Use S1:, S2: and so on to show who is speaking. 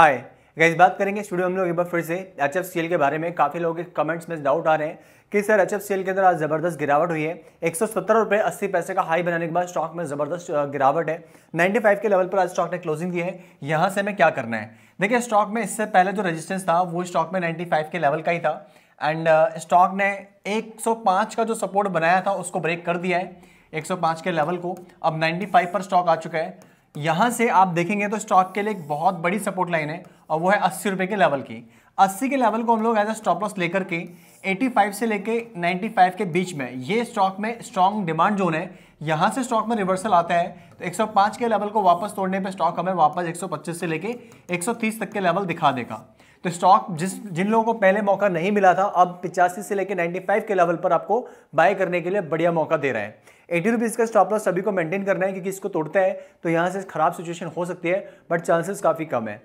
S1: hi guys बात करेंगे studio हम लोग एक बार फिर से एच एफ के बारे में काफ़ी लोगों के कमेंट्स में डाउट आ रहे हैं कि सर एच एफ के अंदर आज ज़बरदस्त गिरावट हुई है एक सौ सत्तर अस्सी पैसे का हाई बनाने के बाद स्टॉक में ज़बरदस्त गिरावट है 95 के लेवल पर आज स्टॉक ने क्लोजिंग दी है यहाँ से हमें क्या करना है देखिए स्टॉक में इससे पहले जो रजिस्टेंस था वो स्टॉक में नाइन्टी के लेवल का ही था एंड स्टॉक ने एक का जो सपोर्ट बनाया था उसको ब्रेक कर दिया है एक के लेवल को अब नाइन्टी पर स्टॉक आ चुका है यहाँ से आप देखेंगे तो स्टॉक के लिए एक बहुत बड़ी सपोर्ट लाइन है और वो है अस्सी रुपये के लेवल की अस्सी के लेवल को हम लोग एज अ स्टॉप लॉस लेकर के 85 से लेके 95 के बीच में ये स्टॉक में स्ट्रॉन्ग डिमांड जोन है यहाँ से स्टॉक में रिवर्सल आता है तो 105 के लेवल को वापस तोड़ने पे स्टॉक हमें वापस 125 से लेके 130 तक के लेवल दिखा देगा तो स्टॉक जिस जिन लोगों को पहले मौका नहीं मिला था अब पिचासी से लेके 95 के लेवल पर आपको बाय करने के लिए बढ़िया मौका दे रहा है एटी रुपीज़ का स्टॉप लॉस सभी को मेंटेन करना है क्योंकि इसको तोड़ता है तो यहाँ से खराब सिचुएशन हो सकती है बट चांसेस काफ़ी कम है